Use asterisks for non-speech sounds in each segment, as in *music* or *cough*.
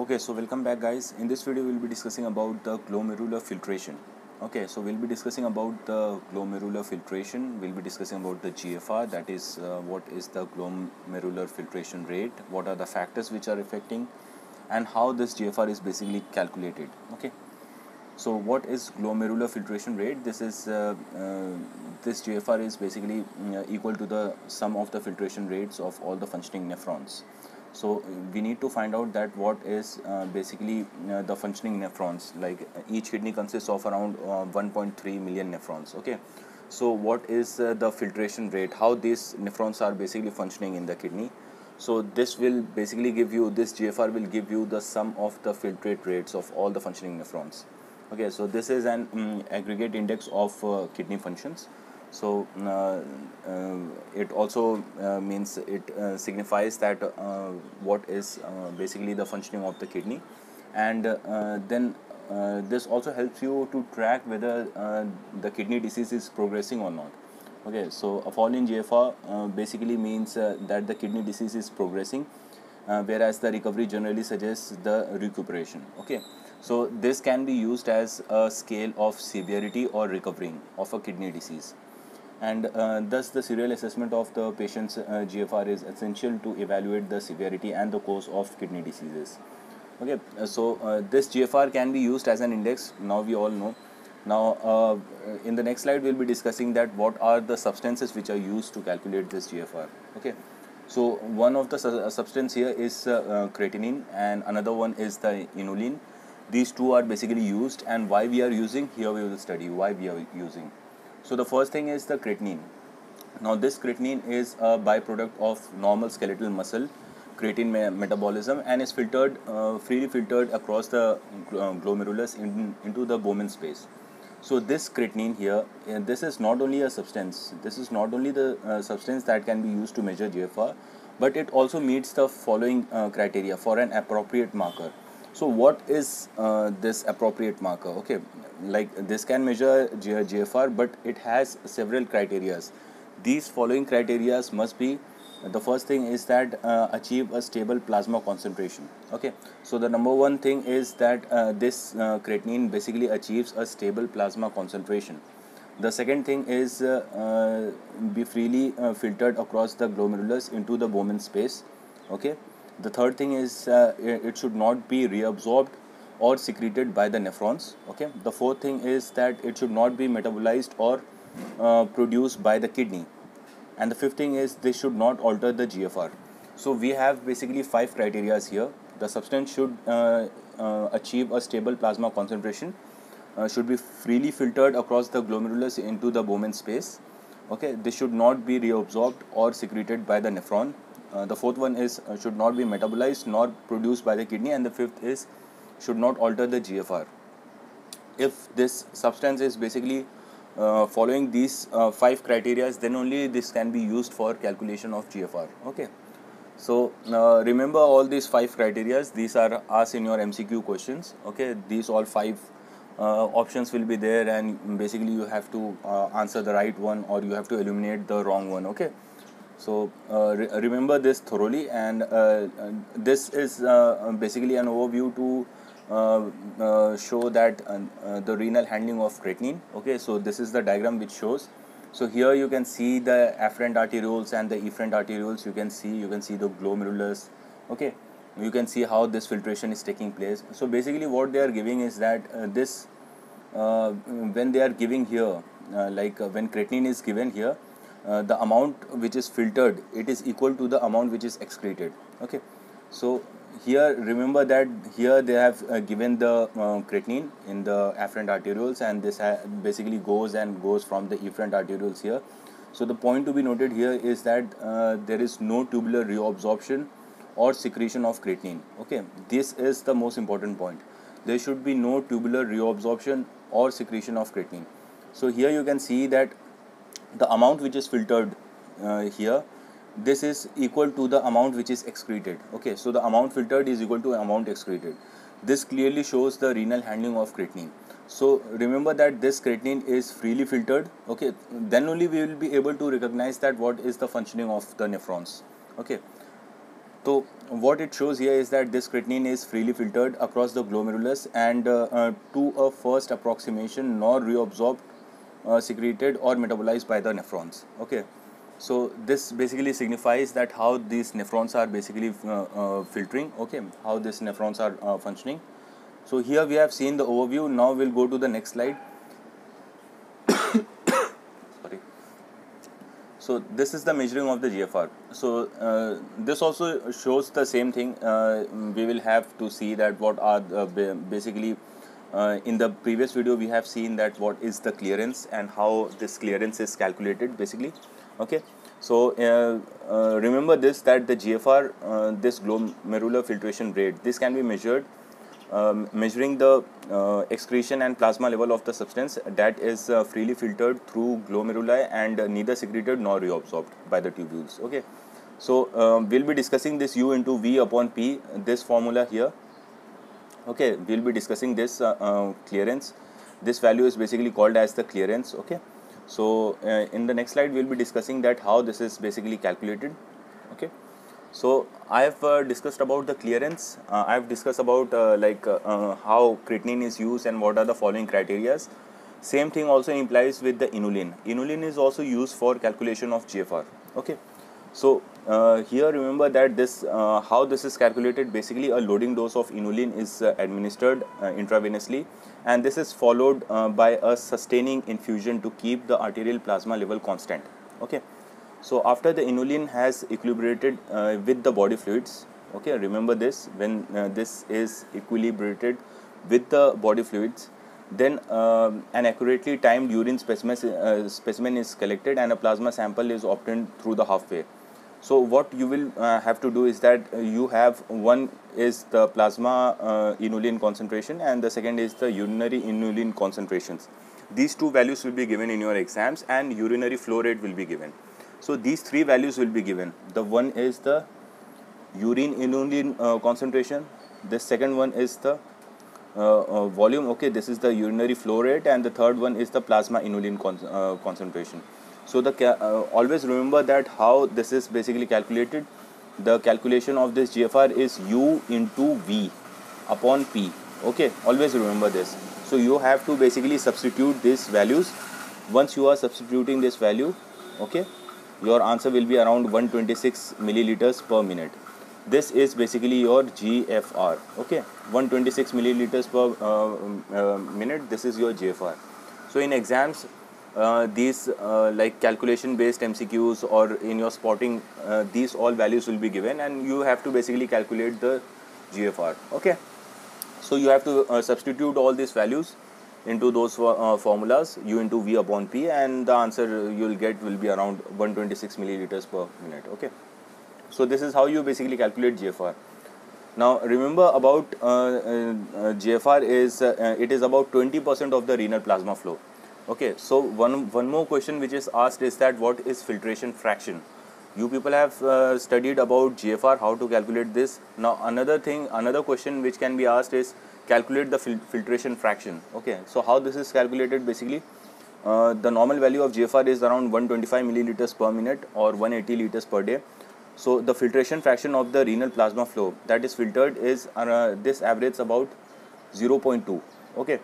okay so welcome back guys in this video we'll be discussing about the glomerular filtration okay so we'll be discussing about the glomerular filtration we'll be discussing about the gfr that is uh, what is the glomerular filtration rate what are the factors which are affecting and how this gfr is basically calculated okay so what is glomerular filtration rate this is uh, uh, this gfr is basically uh, equal to the sum of the filtration rates of all the functioning nephrons so uh, we need to find out that what is uh, basically uh, the functioning nephrons like each kidney consists of around uh, 1.3 million nephrons okay so what is uh, the filtration rate how these nephrons are basically functioning in the kidney so this will basically give you this gfr will give you the sum of the filtrate rates of all the functioning nephrons okay so this is an um, aggregate index of uh, kidney functions so uh, uh, it also uh, means it signifies that what is basically the functioning of the kidney and then this also helps you to track whether the kidney disease is progressing or not okay so a fall in gfr uh, basically means uh, that the kidney disease is progressing uh, whereas the recovery generally suggests the recuperation okay so this can be used as a scale of severity or recovering of a kidney disease and uh, thus the serial assessment of the patient's uh, GFR is essential to evaluate the severity and the cause of kidney diseases. Okay, uh, so uh, this GFR can be used as an index, now we all know. Now, uh, in the next slide, we'll be discussing that what are the substances which are used to calculate this GFR. Okay, so one of the su uh, substance here is creatinine and another one is the inulin. These two are basically used and why we are using, here we will study why we are using. So the first thing is the creatinine. Now this creatinine is a byproduct of normal skeletal muscle creatine metabolism and is filtered uh, freely filtered across the uh, glomerulus in, into the Bowman space. So this creatinine here, uh, this is not only a substance. This is not only the uh, substance that can be used to measure GFR, but it also meets the following uh, criteria for an appropriate marker. So what is uh, this appropriate marker? Okay, like this can measure GFR, but it has several criterias. These following criterias must be the first thing is that uh, achieve a stable plasma concentration okay so the number one thing is that uh, this uh, creatinine basically achieves a stable plasma concentration the second thing is uh, uh, be freely uh, filtered across the glomerulus into the Bowman space okay the third thing is uh, it should not be reabsorbed or secreted by the nephrons. Okay. The fourth thing is that it should not be metabolized or uh, produced by the kidney. And the fifth thing is they should not alter the GFR. So we have basically five criteria here. The substance should uh, uh achieve a stable plasma concentration, uh, should be freely filtered across the glomerulus into the Bowman space. Okay, they should not be reabsorbed or secreted by the nephron uh, the fourth one is uh, should not be metabolized nor produced by the kidney and the fifth is should not alter the GFR. If this substance is basically uh, following these uh, five criteria then only this can be used for calculation of GFR. Okay. So uh, remember all these five criteria these are asked in your MCQ questions. Okay. These all five options will be there and basically you have to answer the right one or you have to eliminate the wrong one. Okay. So uh, re- uh, remember this thoroughly, and uh, uh this is uh, uh, basically an overview to show that the renal handling of creatinine. Okay, so this is the diagram which shows. So here you can see the afferent arterioles and the efferent arterioles. You can see you can see the glomerulus. Okay, you can see how this filtration is taking place. So basically, what they are giving is that this when they are giving here, like when creatinine is given here uh, the amount which is filtered it is equal to the amount which is excreted okay so here remember that here they have uh, given the uh, creatinine in the afferent arterioles and this basically goes and goes from the efferent arterioles here so the point to be noted here is that uh, there is no tubular reabsorption or secretion of creatinine okay this is the most important point there should be no tubular reabsorption or secretion of creatinine so here you can see that the amount which is filtered uh, here this is equal to the amount which is excreted okay so the amount filtered is equal to amount excreted this clearly shows the renal handling of creatinine so remember that this creatinine is freely filtered okay then only we will be able to recognize that what is the functioning of the nephrons okay so what it shows here is that this creatinine is freely filtered across the glomerulus and uh, uh, to a first approximation nor reabsorbed uh, secreted or metabolized by the nephrons okay so this basically signifies that how these nephrons are basically uh, uh, filtering okay how these nephrons are uh, functioning so here we have seen the overview now we'll go to the next slide *coughs* sorry so this is the measuring of the gfr so uh, this also shows the same thing we will have to see that what are basically uh, in the previous video we have seen that what is the clearance and how this clearance is calculated basically okay so uh, uh, remember this that the GFR uh, this glomerular filtration rate this can be measured um, measuring the uh, excretion and plasma level of the substance that is uh, freely filtered through glomeruli and neither secreted nor reabsorbed by the tubules okay so um, we'll be discussing this u into v upon p this formula here okay we'll be discussing this uh, uh, clearance this value is basically called as the clearance okay so uh, in the next slide we'll be discussing that how this is basically calculated okay so i have uh, discussed about the clearance uh, i have discussed about uh, like how creatinine is used and what are the following criterias same thing also implies with the inulin inulin is also used for calculation of gfr okay so uh, here remember that this uh, how this is calculated basically a loading dose of inulin is uh, administered uh, intravenously and this is followed uh, by a sustaining infusion to keep the arterial plasma level constant okay so after the inulin has equilibrated uh, with the body fluids okay remember this when this is equilibrated with the body fluids then uh, um, an accurately timed urine specimen, uh, specimen is collected and a plasma sample is obtained through the halfway so what you will uh, have to do is that uh, you have one is the plasma uh, inulin concentration and the second is the urinary inulin concentrations these two values will be given in your exams and urinary flow rate will be given so these three values will be given the one is the urine inulin uh, concentration the second one is the uh, uh, volume okay this is the urinary flow rate and the third one is the plasma inulin con concentration so the uh, always remember that how this is basically calculated the calculation of this gfr is u into v upon p okay always remember this so you have to basically substitute these values once you are substituting this value okay your answer will be around 126 milliliters per minute this is basically your gfr okay 126 milliliters per uh, uh, minute this is your gfr so in exams uh, these uh, like calculation based MCQs or in your spotting uh, these all values will be given and you have to basically calculate the GFR okay so you have to substitute all these values into those uh, formulas u into v upon p and the answer you will get will be around 126 milliliters per minute okay so this is how you basically calculate gfr now remember about uh, uh, gfr is it is about 20% of the renal plasma flow Okay, so one, one more question which is asked is that what is filtration fraction? You people have uh, studied about GFR, how to calculate this. Now another thing, another question which can be asked is calculate the fil filtration fraction. Okay, so how this is calculated basically? Uh, the normal value of GFR is around 125 milliliters per minute or 180 liters per day. So the filtration fraction of the renal plasma flow that is filtered is uh, this averages about 0.2. Okay.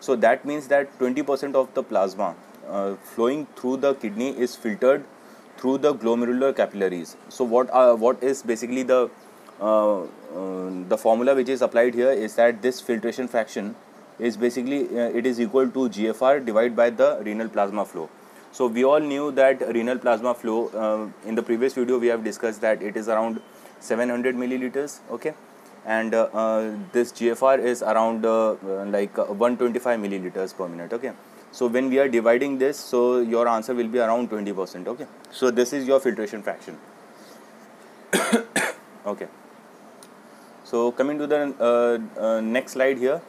So that means that 20% of the plasma uh, flowing through the kidney is filtered through the glomerular capillaries. So what are, what is basically the uh, uh the formula which is applied here is that this filtration fraction is basically uh, it is equal to GFR divided by the renal plasma flow. So we all knew that renal plasma flow uh, in the previous video we have discussed that it is around 700 milliliters. Okay, and uh, uh, this GFR is around uh, like 125 milliliters per minute okay so when we are dividing this so your answer will be around 20% okay so this is your filtration fraction *coughs* okay so coming to the uh, uh, next slide here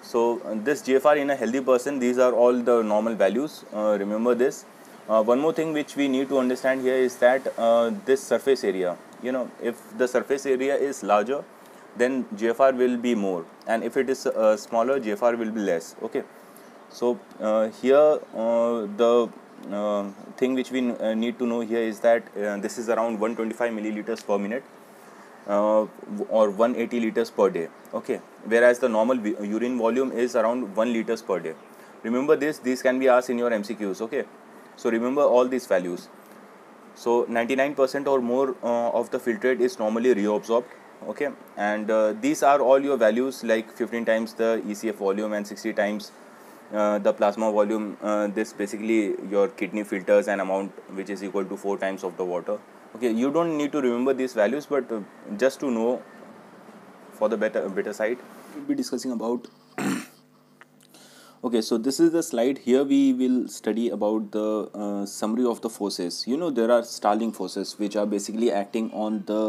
so this GFR in a healthy person these are all the normal values remember this one more thing which we need to understand here is that this surface area you know if the surface area is larger then GFR will be more and if it is uh, smaller GFR will be less okay so uh, here uh, the uh, thing which we uh, need to know here is that this is around 125 milliliters per minute or 180 liters per day okay whereas the normal urine volume is around 1 liters per day remember this these can be asked in your mcqs okay so remember all these values so 99% or more uh, of the filtrate is normally reabsorbed okay and uh, these are all your values like 15 times the ECF volume and 60 times uh, the plasma volume uh, this basically your kidney filters an amount which is equal to 4 times of the water okay you don't need to remember these values but uh, just to know for the better better side we'll be discussing about *coughs* okay so this is the slide here we will study about the uh, summary of the forces you know there are starling forces which are basically acting on the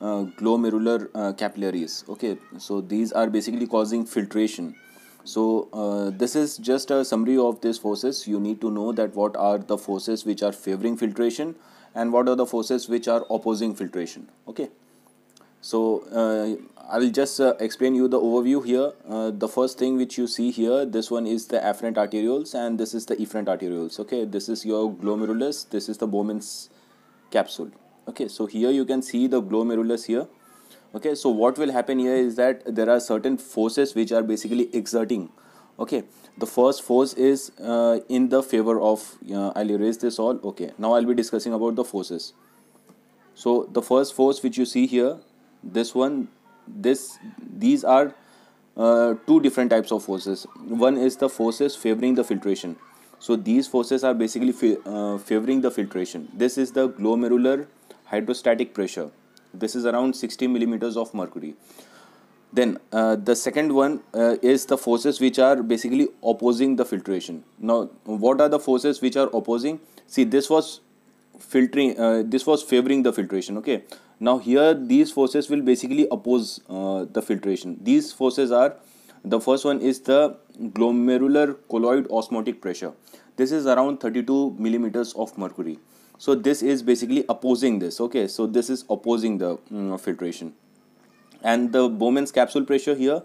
uh, glomerular uh, capillaries okay so these are basically causing filtration so uh, this is just a summary of these forces you need to know that what are the forces which are favoring filtration and what are the forces which are opposing filtration okay so uh, i'll just uh, explain you the overview here uh, the first thing which you see here this one is the afferent arterioles and this is the efferent arterioles okay this is your glomerulus this is the bowman's capsule okay so here you can see the glomerulus here okay so what will happen here is that there are certain forces which are basically exerting okay the first force is uh, in the favor of uh, i'll erase this all okay now i'll be discussing about the forces so the first force which you see here this one this these are uh, two different types of forces one is the forces favoring the filtration so these forces are basically uh, favoring the filtration this is the glomerular hydrostatic pressure this is around 60 millimeters of mercury then uh, the second one uh, is the forces which are basically opposing the filtration now what are the forces which are opposing see this was filtering uh, this was favoring the filtration okay now here these forces will basically oppose uh, the filtration these forces are the first one is the glomerular colloid osmotic pressure this is around 32 millimeters of mercury so this is basically opposing this okay so this is opposing the mm, filtration and the Bowman's capsule pressure here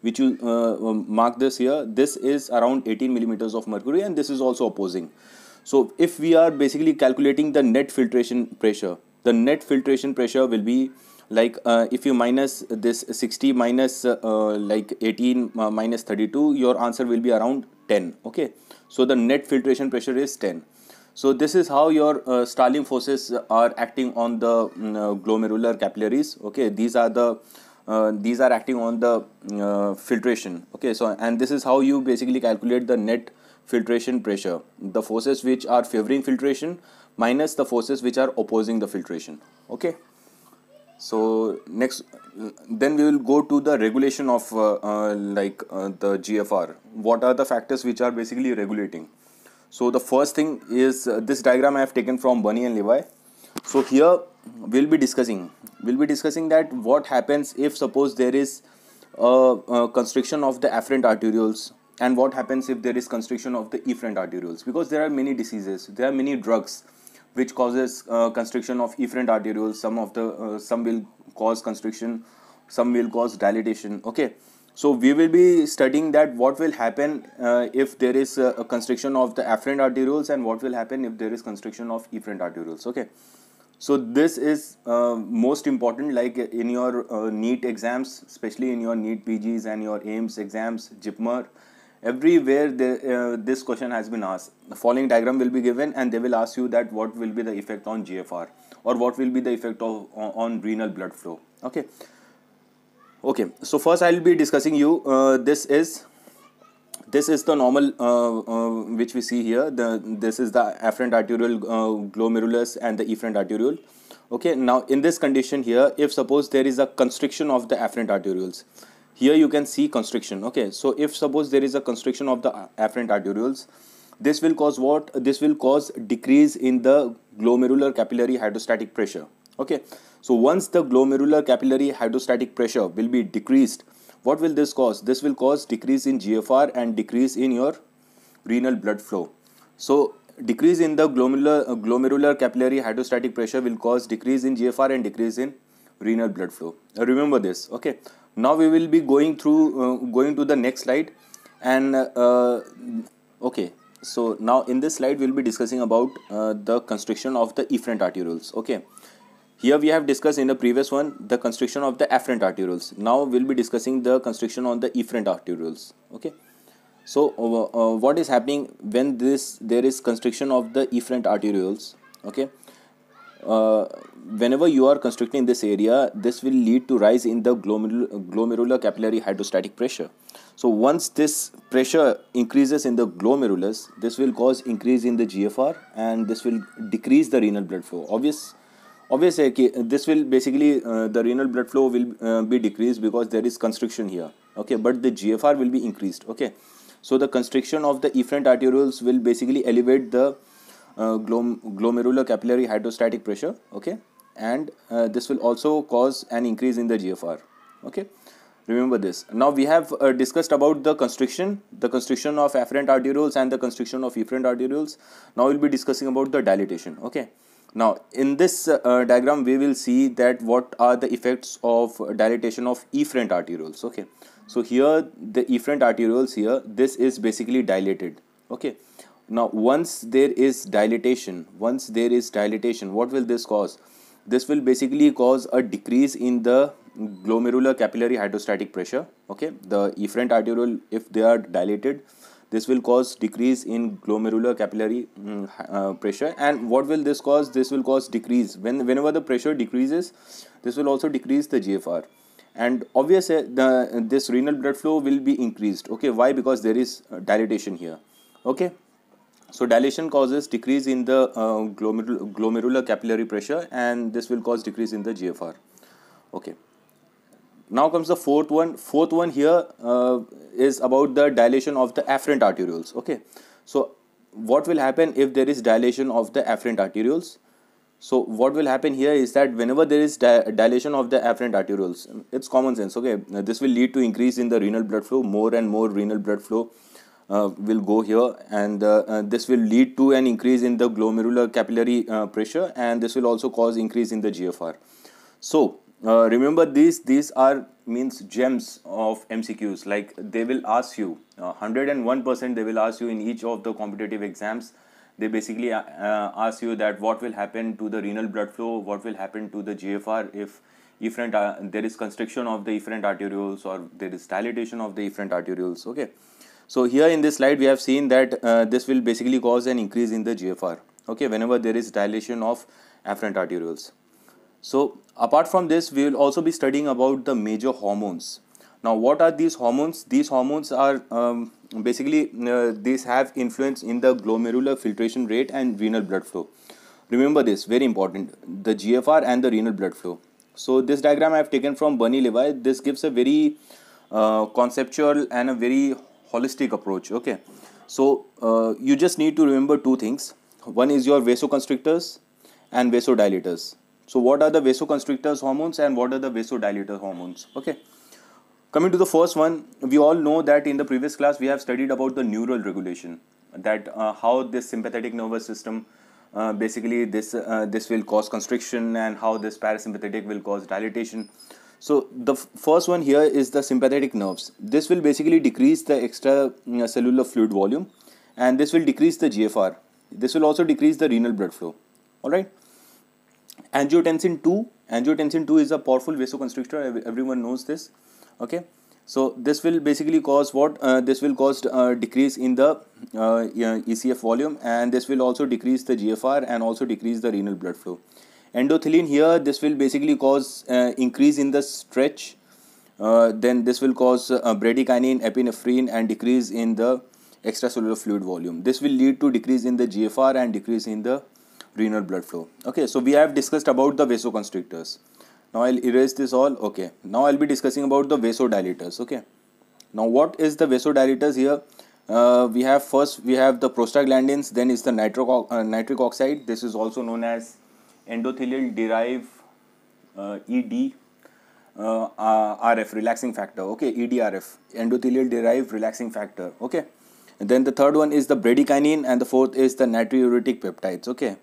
which you uh, um, mark this here this is around 18 millimeters of mercury and this is also opposing so if we are basically calculating the net filtration pressure the net filtration pressure will be like uh, if you minus this 60 minus, uh, uh like 18 uh, minus 32 your answer will be around 10 okay so the net filtration pressure is 10 so this is how your uh, Starling forces are acting on the mm, uh, glomerular capillaries. Okay, these are the uh, these are acting on the uh, filtration. Okay, so and this is how you basically calculate the net filtration pressure. The forces which are favoring filtration minus the forces which are opposing the filtration. Okay. So next, then we will go to the regulation of uh, uh, like the GFR. What are the factors which are basically regulating? So the first thing is uh, this diagram I have taken from Bunny and Levi. So here we'll be discussing we'll be discussing that what happens if suppose there is a constriction of the afferent arterioles and what happens if there is constriction of the efferent arterioles because there are many diseases there are many drugs which causes uh, constriction of efferent arterioles some of the uh, some will cause constriction some will cause dilatation okay so we will be studying that what will happen uh, if there is a, a constriction of the afferent arterioles and what will happen if there is constriction of efferent arterioles. Okay. So this is uh, most important like in your uh, NEET exams, especially in your NEET PGs and your AIMS exams, JIPMER, everywhere the, uh, this question has been asked. The following diagram will be given and they will ask you that what will be the effect on GFR or what will be the effect of, on, on renal blood flow. Okay okay so first i'll be discussing you uh, this is this is the normal uh, uh, which we see here the this is the afferent arterial uh, glomerulus and the efferent arteriole okay now in this condition here if suppose there is a constriction of the afferent arterioles here you can see constriction okay so if suppose there is a constriction of the afferent arterioles this will cause what this will cause decrease in the glomerular capillary hydrostatic pressure okay so once the glomerular capillary hydrostatic pressure will be decreased, what will this cause? This will cause decrease in GFR and decrease in your renal blood flow. So decrease in the glomerular, uh, glomerular capillary hydrostatic pressure will cause decrease in GFR and decrease in renal blood flow. remember this. Okay. Now we will be going through uh, going to the next slide and uh, uh, okay so now in this slide we'll be discussing about uh, the constriction of the efferent arterioles okay here we have discussed in the previous one the constriction of the afferent arterioles. Now we'll be discussing the constriction on the efferent arterioles. Okay. So uh, uh, what is happening when this there is constriction of the efferent arterioles? Okay. Uh, whenever you are constricting this area, this will lead to rise in the glomerular capillary hydrostatic pressure. So once this pressure increases in the glomerulus, this will cause increase in the GFR and this will decrease the renal blood flow. Obvious obvious hai ki uh, this will basically uh, the renal blood flow will uh, be decreased because there is constriction here okay but the gfr will be increased okay so the constriction of the efferent arterioles will basically elevate the uh, glom glomerular capillary hydrostatic pressure okay and uh, this will also cause an increase in the gfr okay remember this now we have uh, discussed about the constriction the constriction of afferent arterioles and the constriction of efferent arterioles now we'll be discussing about the dilatation okay now in this uh, diagram we will see that what are the effects of dilatation of efferent arterioles. Okay. So here the efferent arterioles here this is basically dilated. Okay. Now once there is dilatation, once there is dilatation what will this cause? This will basically cause a decrease in the glomerular capillary hydrostatic pressure. Okay. The efferent arteriole if they are dilated this will cause decrease in glomerular capillary um, uh, pressure and what will this cause this will cause decrease when whenever the pressure decreases this will also decrease the gfr and obviously the this renal blood flow will be increased okay why because there is uh, dilatation here okay so dilation causes decrease in the uh, glomerular, glomerular capillary pressure and this will cause decrease in the gfr okay now comes the fourth one fourth one here uh, is about the dilation of the afferent arterioles okay so what will happen if there is dilation of the afferent arterioles so what will happen here is that whenever there is di dilation of the afferent arterioles it's common sense okay this will lead to increase in the renal blood flow more and more renal blood flow uh, will go here and uh, uh, this will lead to an increase in the glomerular capillary uh, pressure and this will also cause increase in the GFR. So uh, remember these these are means gems of mcqs like they will ask you uh, 101% they will ask you in each of the competitive exams they basically uh, uh, ask you that what will happen to the renal blood flow what will happen to the gfr if efferent uh, there is constriction of the efferent arterioles or there is dilatation of the efferent arterioles okay so here in this slide we have seen that uh, this will basically cause an increase in the gfr okay whenever there is dilation of afferent arterioles so apart from this, we will also be studying about the major hormones. Now, what are these hormones? These hormones are um, basically uh, these have influence in the glomerular filtration rate and renal blood flow. Remember this, very important, the GFR and the renal blood flow. So this diagram I have taken from Bernie Levi. This gives a very uh, conceptual and a very holistic approach. Okay, so uh, you just need to remember two things. One is your vasoconstrictors and vasodilators so what are the vasoconstrictors hormones and what are the vasodilator hormones? Okay. Coming to the first one, we all know that in the previous class we have studied about the neural regulation, that uh, how this sympathetic nervous system uh, basically this uh, this will cause constriction and how this parasympathetic will cause dilatation. So the first one here is the sympathetic nerves. This will basically decrease the extra mm, cellular fluid volume, and this will decrease the GFR. This will also decrease the renal blood flow. All right angiotensin 2 angiotensin 2 is a powerful vasoconstrictor everyone knows this okay so this will basically cause what uh, this will cause uh, decrease in the uh, ECF volume and this will also decrease the GFR and also decrease the renal blood flow. Endothelin here this will basically cause uh, increase in the stretch uh, then this will cause bradykinin, epinephrine and decrease in the extracellular fluid volume. This will lead to decrease in the GFR and decrease in the renal blood flow. Okay, so we have discussed about the vasoconstrictors. Now I'll erase this all. Okay, now I'll be discussing about the vasodilators. Okay, now what is the vasodilators here? Uh, we have first we have the prostaglandins, then is the nitro, uh, nitric oxide. This is also known as endothelial derived uh, ED. Uh, uh, RF relaxing factor okay EDRF endothelial derived relaxing factor okay and then the third one is the bradykinin and the fourth is the natriuretic peptides okay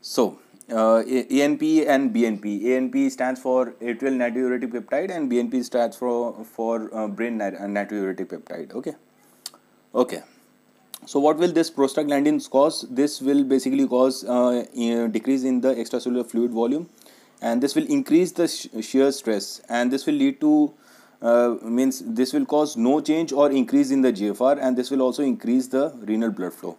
so, uh, ANP and BNP. ANP stands for atrial natriuretic peptide and BNP stands for for uh, brain uh, natriuretic peptide. Okay, okay. So what will this prostaglandins cause? This will basically cause uh, decrease in the extracellular fluid volume, and this will increase the sh shear stress, and this will lead to uh, means this will cause no change or increase in the GFR, and this will also increase the renal blood flow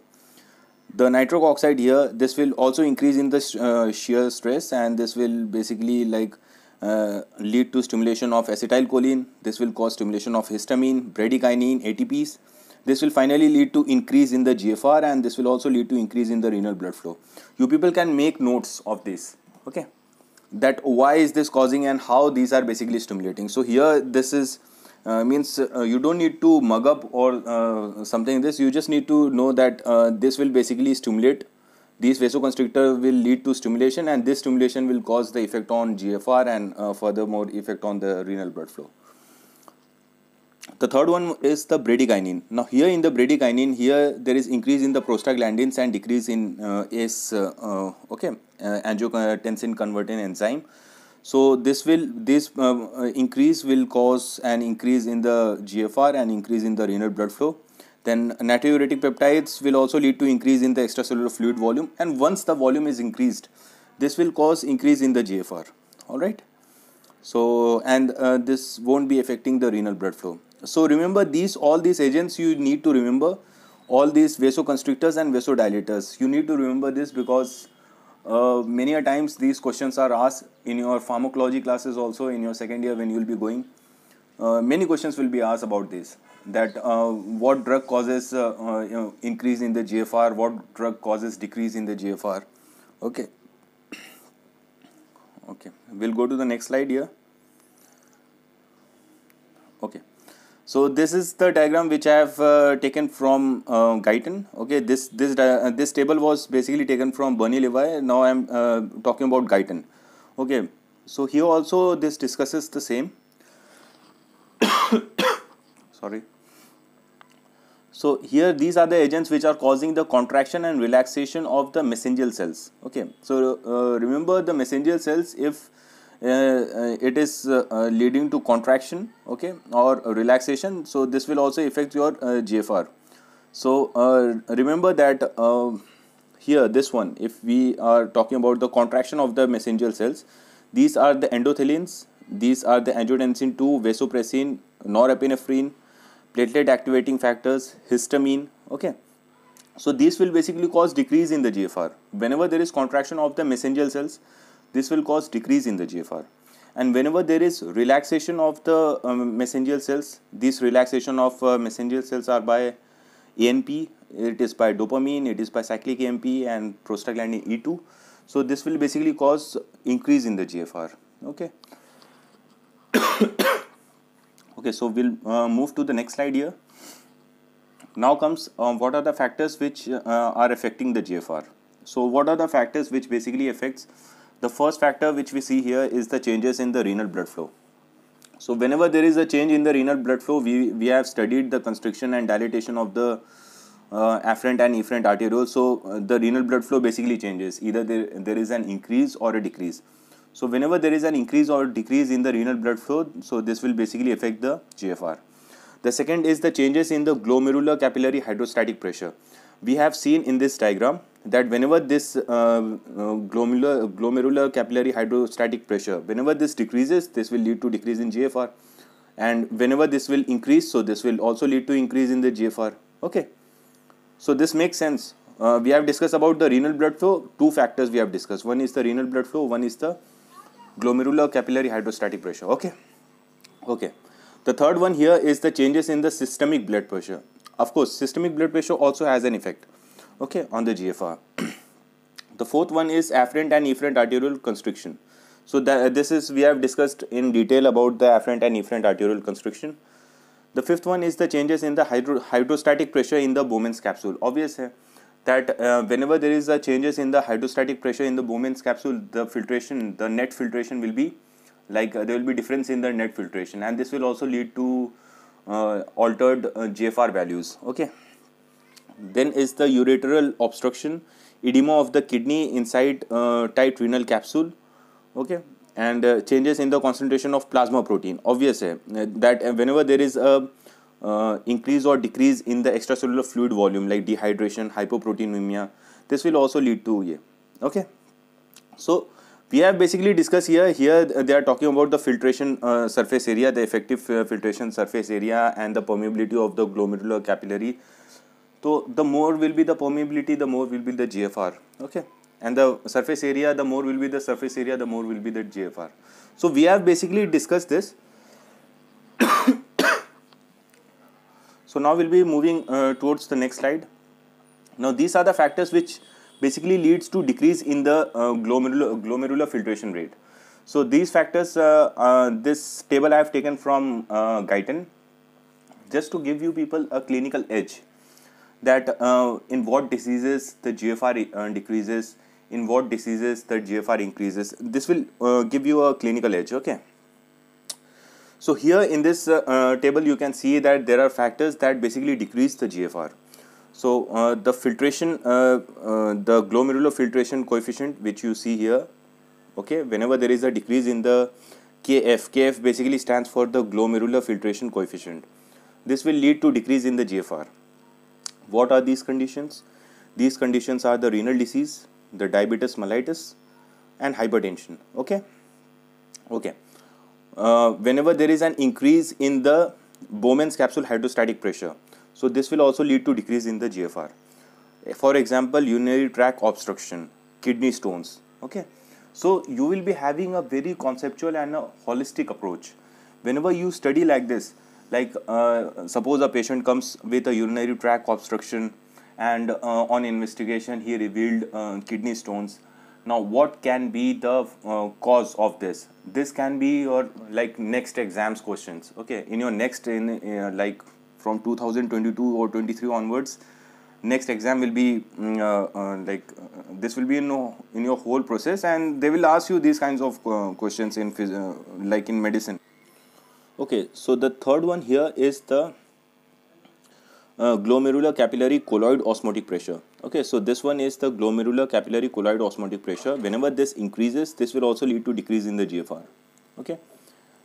the nitric oxide here this will also increase in the uh, shear stress and this will basically like uh, lead to stimulation of acetylcholine this will cause stimulation of histamine bradykinin ATPs this will finally lead to increase in the GFR and this will also lead to increase in the renal blood flow you people can make notes of this okay that why is this causing and how these are basically stimulating so here this is uh, means uh, you don't need to mug up or uh, something like this you just need to know that uh, this will basically stimulate these vasoconstrictor will lead to stimulation and this stimulation will cause the effect on GFR and uh, furthermore effect on the renal blood flow. The third one is the bradykinin. Now here in the bradykinin here there is increase in the prostaglandins and decrease in ACE okay angiotensin converting enzyme so this will this uh, uh, increase will cause an increase in the gfr and increase in the renal blood flow then natriuretic peptides will also lead to increase in the extracellular fluid volume and once the volume is increased this will cause increase in the gfr all right so and uh, this won't be affecting the renal blood flow so remember these all these agents you need to remember all these vasoconstrictors and vasodilators you need to remember this because uh, many a times these questions are asked in your pharmacology classes also in your second year when you will be going uh, many questions will be asked about this that uh, what drug causes uh, uh, you know, increase in the gfr what drug causes decrease in the gfr okay okay we'll go to the next slide here okay so this is the diagram which I have uh, taken from uh, Guyton. Okay, this this uh, this table was basically taken from Bernie Levi. Now I am uh, talking about Guyton. Okay, so here also this discusses the same. *coughs* Sorry. So here these are the agents which are causing the contraction and relaxation of the mesangial cells. Okay, so uh, remember the mesangial cells if uh, uh, it is uh, leading to contraction okay or relaxation so this will also affect your GFR so remember that um, here this one if we are talking about the contraction of the mesangial cells these are the endothelins these are the angiotensin 2 vasopressin norepinephrine platelet activating factors histamine okay so these will basically cause decrease in the gfr whenever there is contraction of the mesangial cells this will cause decrease in the GFR. And whenever there is relaxation of the um, mesangial cells, this relaxation of uh, mesangial cells are by ANP, it is by dopamine, it is by cyclic AMP and prostaglandin E2. So this will basically cause increase in the GFR. Okay. *coughs* okay, so we'll uh, move to the next slide here. Now comes um, what are the factors which uh, are affecting the GFR. So what are the factors which basically affects the first factor which we see here is the changes in the renal blood flow. So whenever there is a change in the renal blood flow, we, we have studied the constriction and dilatation of the uh, afferent and efferent arterioles. So uh, the renal blood flow basically changes. Either there, there is an increase or a decrease. So whenever there is an increase or decrease in the renal blood flow, so this will basically affect the GFR. The second is the changes in the glomerular capillary hydrostatic pressure. We have seen in this diagram that whenever this uh, uh, glomerular, glomerular capillary hydrostatic pressure, whenever this decreases, this will lead to decrease in GFR. And whenever this will increase, so this will also lead to increase in the GFR. Okay. So this makes sense. Uh, we have discussed about the renal blood flow. Two factors we have discussed. One is the renal blood flow. One is the glomerular capillary hydrostatic pressure. Okay. Okay. The third one here is the changes in the systemic blood pressure. Of course, systemic blood pressure also has an effect okay, on the GFR. the fourth one is afferent and efferent arterial constriction. So that this is we have discussed in detail about the afferent and efferent arterial constriction. The fifth one is the changes in the hydro, hydrostatic pressure in the Bowman's capsule. Obvious hai that uh, whenever there is a changes in the hydrostatic pressure in the Bowman's capsule, the filtration, the net filtration will be like uh, there will be difference in the net filtration and this will also lead to uh, altered uh, GFR values. Okay. Then is the ureteral obstruction, edema of the kidney inside uh, tight renal capsule. Okay, and uh, changes in the concentration of plasma protein. Obvious है eh, that eh, whenever there is a uh, increase or decrease in the extracellular fluid volume like dehydration, hypoproteinemia, this will also lead to ये. Okay, so we have basically discussed here here uh, they are talking about the filtration uh, surface area the effective uh, filtration surface area and the permeability of the glomerular capillary so the more will be the permeability, the more will be the GFR. Okay. And the surface area, the more will be the surface area, the more will be the GFR. So we have basically discussed this. *coughs* so now we'll be moving uh, towards the next slide. Now these are the factors which basically leads to decrease in the uh, glomerular, glomerular filtration rate. So these factors, uh, uh, this table I have taken from uh, Guyton, just to give you people a clinical edge that uh, in what diseases the GFR uh, decreases, in what diseases the GFR increases. This will uh, give you a clinical edge, okay? So here in this uh, uh, table, you can see that there are factors that basically decrease the GFR. So uh, the filtration, the glomerular filtration coefficient, which you see here, okay, whenever there is a decrease in the KF, KF basically stands for the glomerular filtration coefficient. This will lead to decrease in the GFR. What are these conditions? These conditions are the renal disease, the diabetes mellitus, and hypertension. Okay, okay. Uh, whenever there is an increase in the Bowman's capsule hydrostatic pressure, so this will also lead to decrease in the GFR. Eh, for example, urinary tract obstruction, kidney stones. Okay, so you will be having a very conceptual and a holistic approach. Whenever you study like this, like uh, suppose a patient comes with a urinary tract obstruction and uh, on investigation he revealed uh, kidney stones now what can be the uh, cause of this this can be your like next exams questions okay in your next in uh, like from 2022 or 23 onwards next exam will be mm, uh, like this will be in, in your whole process and they will ask you these kinds of questions in phys- like in medicine okay so the third one here is the uh, glomerular capillary colloid osmotic pressure okay so this one is the glomerular capillary colloid osmotic pressure whenever this increases this will also lead to decrease in the gfr okay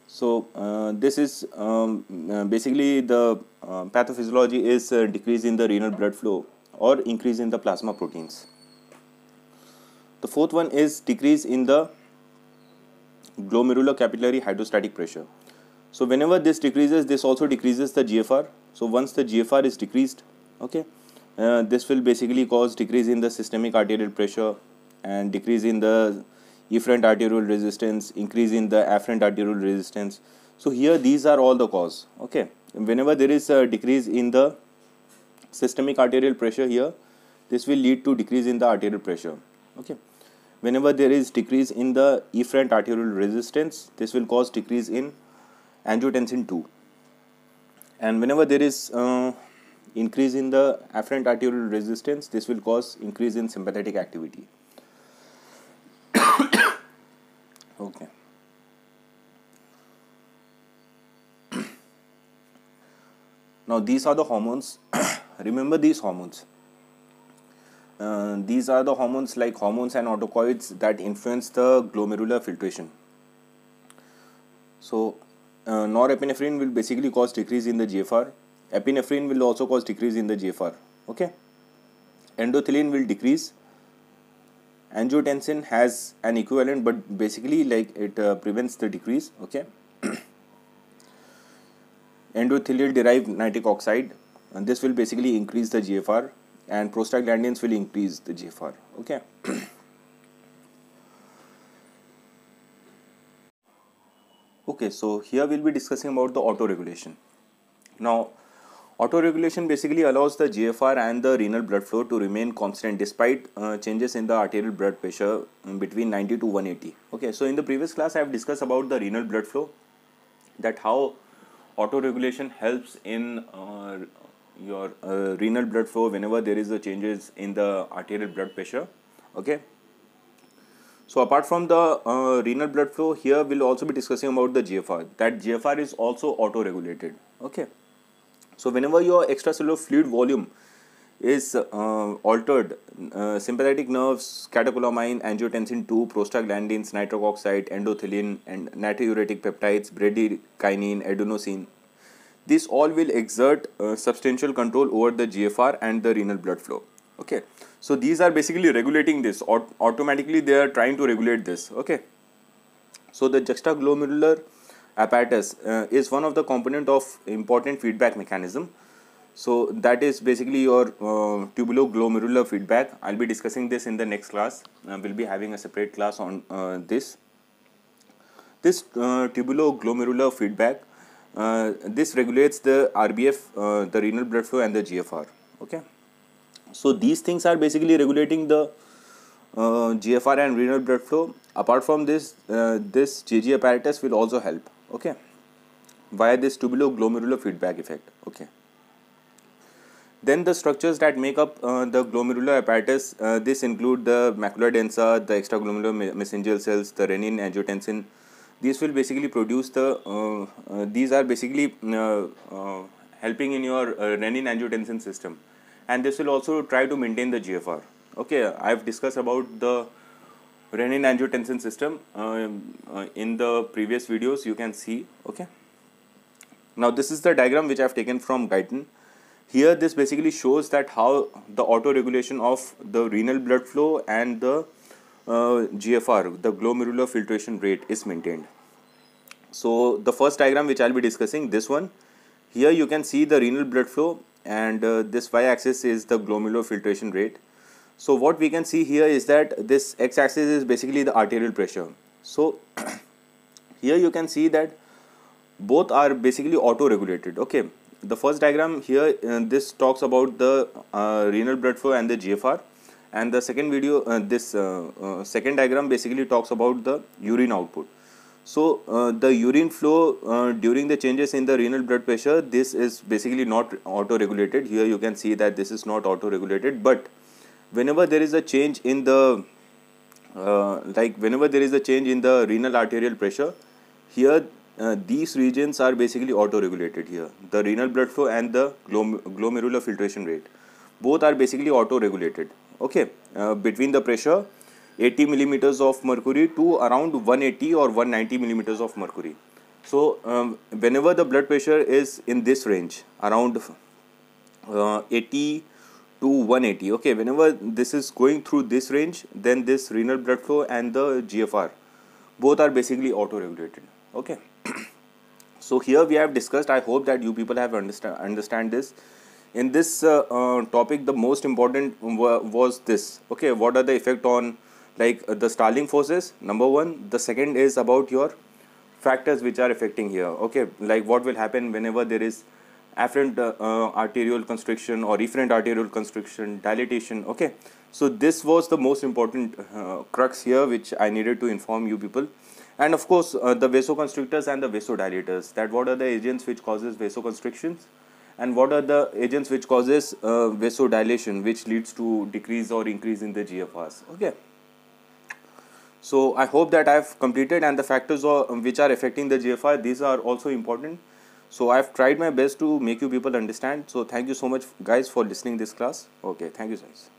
so uh, this is um, uh, basically the uh, pathophysiology is uh, decrease in the renal blood flow or increase in the plasma proteins the fourth one is decrease in the glomerular capillary hydrostatic pressure so whenever this decreases, this also decreases the GFR. So once the GFR is decreased, okay, uh, this will basically cause decrease in the systemic arterial pressure and decrease in the efferent arterial resistance, increase in the afferent arterial resistance. So here these are all the cause, okay. whenever there is a decrease in the systemic arterial pressure here, this will lead to decrease in the arterial pressure, okay whenever there is decrease in the efferent arterial resistance this will cause decrease in angiotensin 2 and whenever there is uh, increase in the afferent arterial resistance this will cause increase in sympathetic activity *coughs* okay *coughs* now these are the hormones *coughs* remember these hormones uh, these are the hormones like hormones and autocoids that influence the glomerular filtration so uh, norepinephrine will basically cause decrease in the GFR. Epinephrine will also cause decrease in the GFR. Okay. Endothelin will decrease. Angiotensin has an equivalent, but basically, like it uh, prevents the decrease. Okay. *clears throat* Endothelial derived nitric oxide, and this will basically increase the GFR, and prostaglandins will increase the GFR. Okay. *clears throat* okay so here we'll be discussing about the auto regulation now auto regulation basically allows the gfr and the renal blood flow to remain constant despite uh, changes in the arterial blood pressure between 90 to 180 okay so in the previous class i have discussed about the renal blood flow that how auto regulation helps in uh, your uh, renal blood flow whenever there is a changes in the arterial blood pressure okay so apart from the uh, renal blood flow, here we'll also be discussing about the GFR. That GFR is also auto-regulated. Okay. So whenever your extracellular fluid volume is uh, altered, uh, sympathetic nerves, catecholamine, angiotensin 2, prostaglandins, nitric oxide, endothelin, and natriuretic peptides, bradykinin, adenosine. This all will exert uh, substantial control over the GFR and the renal blood flow. Okay so these are basically regulating this or automatically they are trying to regulate this okay so the juxtaglomerular apparatus uh, is one of the component of important feedback mechanism so that is basically your uh, tubuloglomerular feedback i'll be discussing this in the next class uh, we'll be having a separate class on uh, this this uh, tubuloglomerular feedback uh, this regulates the rbf uh, the renal blood flow and the gfr okay so these things are basically regulating the uh, GFR and renal blood flow. Apart from this, uh, this GG apparatus will also help. Okay, via this tubulo-glomerular feedback effect. Okay. Then the structures that make up uh, the glomerular apparatus, uh, this include the macula densa, the extraglomerular mesangial cells, the renin, angiotensin. These will basically produce the. Uh, uh, these are basically helping in your renin angiotensin system and this will also try to maintain the GFR. Okay, I've discussed about the renin angiotensin system uh, uh, in the previous videos you can see okay now this is the diagram which i have taken from guyton here this basically shows that how the auto regulation of the renal blood flow and the uh, gfr the glomerular filtration rate is maintained so the first diagram which i'll be discussing this one here you can see the renal blood flow and uh, this y-axis is the glomerular filtration rate. So what we can see here is that this x-axis is basically the arterial pressure. So *clears throat* here you can see that both are basically auto-regulated. Okay, the first diagram here uh, this talks about the uh, renal blood flow and the GFR, and the second video uh, this uh, uh, second diagram basically talks about the urine output. So uh, the urine flow uh, during the changes in the renal blood pressure, this is basically not auto-regulated. Here you can see that this is not auto-regulated, but whenever there is a change in the, uh, like whenever there is a change in the renal arterial pressure, here uh, these regions are basically auto-regulated here. The renal blood flow and the glom glomerular filtration rate, both are basically auto-regulated, okay, uh, between the pressure 80 millimeters of mercury to around 180 or 190 millimeters of mercury. So, um, whenever the blood pressure is in this range around uh, 80 to 180, okay, whenever this is going through this range, then this renal blood flow and the GFR both are basically auto regulated, okay. *clears throat* so, here we have discussed, I hope that you people have understand, understand this in this uh, uh, topic the most important was this okay what are the effect on like uh, the starling forces number one the second is about your factors which are affecting here okay like what will happen whenever there is afferent uh, uh, arterial constriction or efferent arterial constriction dilatation okay so this was the most important uh, crux here which i needed to inform you people and of course uh, the vasoconstrictors and the vasodilators that what are the agents which causes vasoconstrictions and what are the agents which causes uh, vasodilation which leads to decrease or increase in the gfrs okay so I hope that I have completed and the factors which are affecting the GFR, these are also important. So I have tried my best to make you people understand. So thank you so much guys for listening this class. Okay, thank you guys.